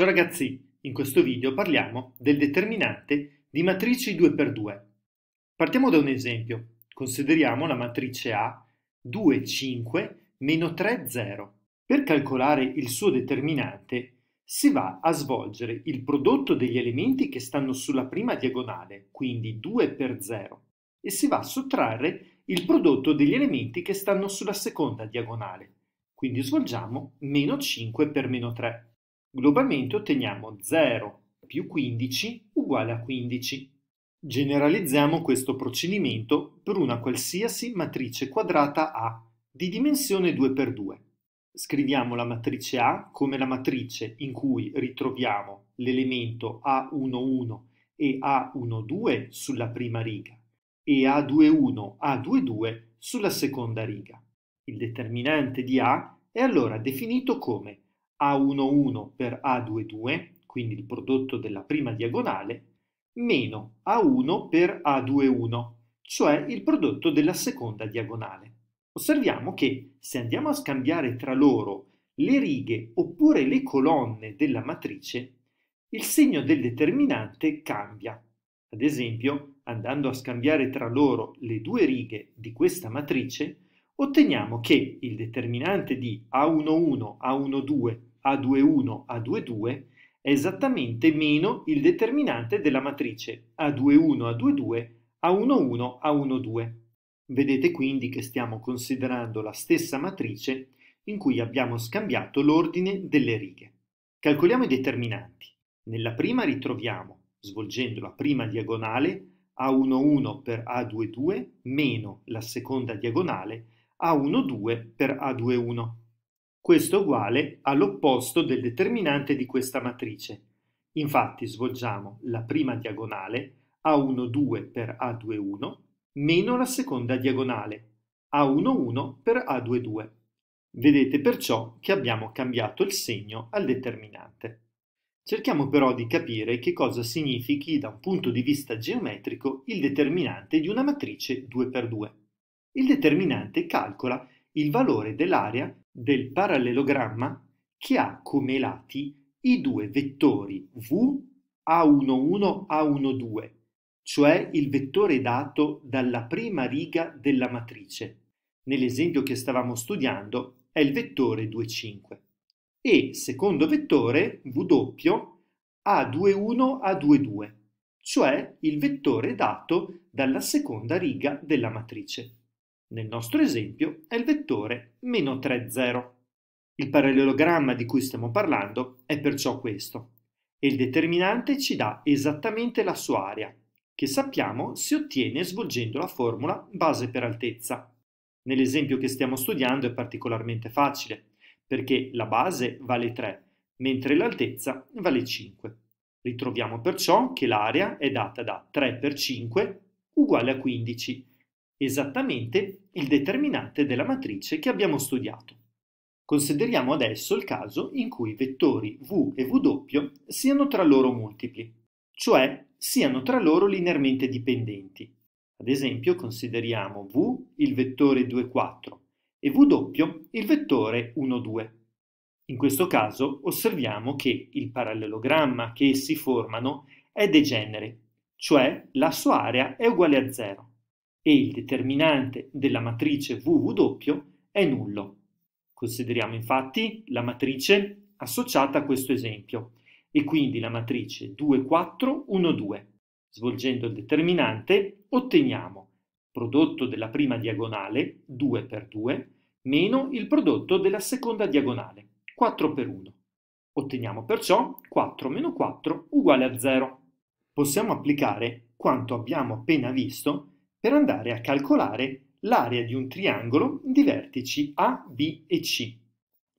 Ciao ragazzi, in questo video parliamo del determinante di matrici 2x2. Partiamo da un esempio. Consideriamo la matrice A 2, 5, meno 3, 0. Per calcolare il suo determinante si va a svolgere il prodotto degli elementi che stanno sulla prima diagonale, quindi 2 per 0, e si va a sottrarre il prodotto degli elementi che stanno sulla seconda diagonale, quindi svolgiamo meno 5 per meno 3. Globalmente otteniamo 0 più 15 uguale a 15. Generalizziamo questo procedimento per una qualsiasi matrice quadrata A di dimensione 2x2. Scriviamo la matrice A come la matrice in cui ritroviamo l'elemento A11 e A12 sulla prima riga e A21, A22 sulla seconda riga. Il determinante di A è allora definito come a11 per A22, quindi il prodotto della prima diagonale, meno A1 per A21, cioè il prodotto della seconda diagonale. Osserviamo che se andiamo a scambiare tra loro le righe oppure le colonne della matrice, il segno del determinante cambia. Ad esempio, andando a scambiare tra loro le due righe di questa matrice, otteniamo che il determinante di A11, A12 a21, A22 è esattamente meno il determinante della matrice A21, A22, A11, A12. Vedete quindi che stiamo considerando la stessa matrice in cui abbiamo scambiato l'ordine delle righe. Calcoliamo i determinanti. Nella prima ritroviamo, svolgendo la prima diagonale, A11 per A22 meno la seconda diagonale A12 per A21 questo è uguale all'opposto del determinante di questa matrice. Infatti svolgiamo la prima diagonale A12 per A21 meno la seconda diagonale A11 per A22. Vedete perciò che abbiamo cambiato il segno al determinante. Cerchiamo però di capire che cosa significhi da un punto di vista geometrico il determinante di una matrice 2x2. Il determinante calcola il valore dell'area del parallelogramma che ha come lati i due vettori v a11 a12, cioè il vettore dato dalla prima riga della matrice. Nell'esempio che stavamo studiando è il vettore 2,5. E secondo vettore w a21 a22, cioè il vettore dato dalla seconda riga della matrice nel nostro esempio è il vettore meno 3, 0. Il parallelogramma di cui stiamo parlando è perciò questo, e il determinante ci dà esattamente la sua area, che sappiamo si ottiene svolgendo la formula base per altezza. Nell'esempio che stiamo studiando è particolarmente facile, perché la base vale 3, mentre l'altezza vale 5. Ritroviamo perciò che l'area è data da 3 per 5 uguale a 15, esattamente il determinante della matrice che abbiamo studiato. Consideriamo adesso il caso in cui i vettori v e w siano tra loro multipli, cioè siano tra loro linearmente dipendenti. Ad esempio consideriamo v il vettore 2, 4 e w il vettore 1, 2. In questo caso osserviamo che il parallelogramma che essi formano è degenere, cioè la sua area è uguale a 0 e il determinante della matrice W è nullo. Consideriamo infatti la matrice associata a questo esempio e quindi la matrice 2, 4, 1, 2. Svolgendo il determinante otteniamo prodotto della prima diagonale 2 per 2 meno il prodotto della seconda diagonale 4 per 1. Otteniamo perciò 4 meno 4 uguale a 0. Possiamo applicare quanto abbiamo appena visto per andare a calcolare l'area di un triangolo di vertici A, B e C.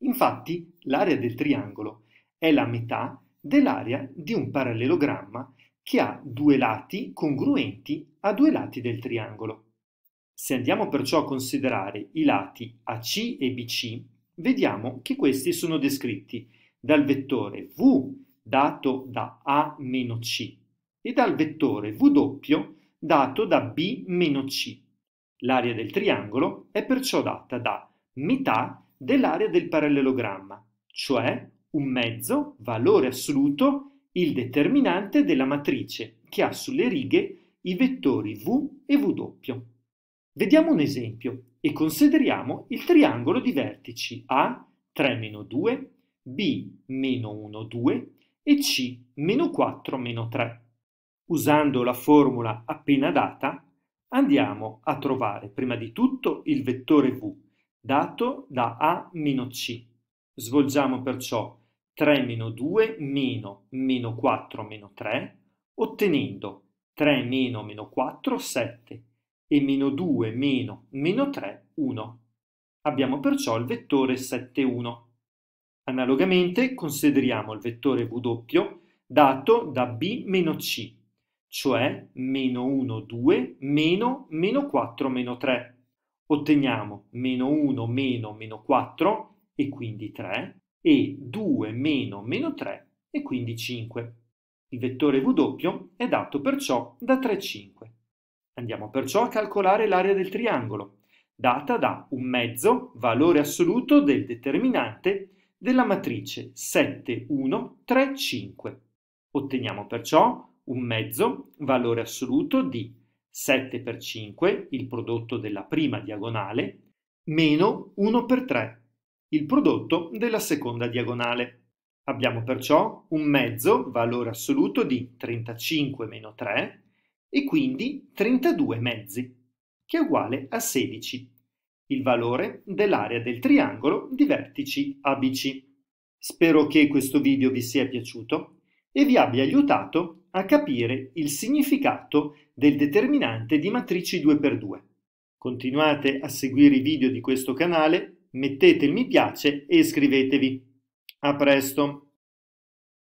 Infatti, l'area del triangolo è la metà dell'area di un parallelogramma che ha due lati congruenti a due lati del triangolo. Se andiamo perciò a considerare i lati AC e BC, vediamo che questi sono descritti dal vettore V dato da A-C e dal vettore W dato da B-C. L'area del triangolo è perciò data da metà dell'area del parallelogramma, cioè un mezzo valore assoluto il determinante della matrice che ha sulle righe i vettori V e W. Vediamo un esempio e consideriamo il triangolo di vertici A 3-2, B-1, 2 e C-4-3. Usando la formula appena data, andiamo a trovare prima di tutto il vettore v, dato da a meno c. Svolgiamo perciò 3 meno 2 meno meno 4 meno 3, ottenendo 3 meno meno 4 7 e meno 2 meno meno 3 1. Abbiamo perciò il vettore 7 1. Analogamente consideriamo il vettore w doppio dato da b meno c cioè meno 1, 2, meno, meno 4, meno 3. Otteniamo meno 1, meno, meno 4 e quindi 3 e 2 meno meno 3 e quindi 5. Il vettore W è dato perciò da 3, 5. Andiamo perciò a calcolare l'area del triangolo, data da un mezzo valore assoluto del determinante della matrice 7, 1, 3, 5. Otteniamo perciò un mezzo valore assoluto di 7 per 5, il prodotto della prima diagonale, meno 1 per 3, il prodotto della seconda diagonale. Abbiamo perciò un mezzo valore assoluto di 35 meno 3 e quindi 32 mezzi, che è uguale a 16, il valore dell'area del triangolo di vertici ABC. Spero che questo video vi sia piaciuto e vi abbia aiutato a capire il significato del determinante di matrici 2x2. Continuate a seguire i video di questo canale, mettete il mi piace e iscrivetevi. A presto!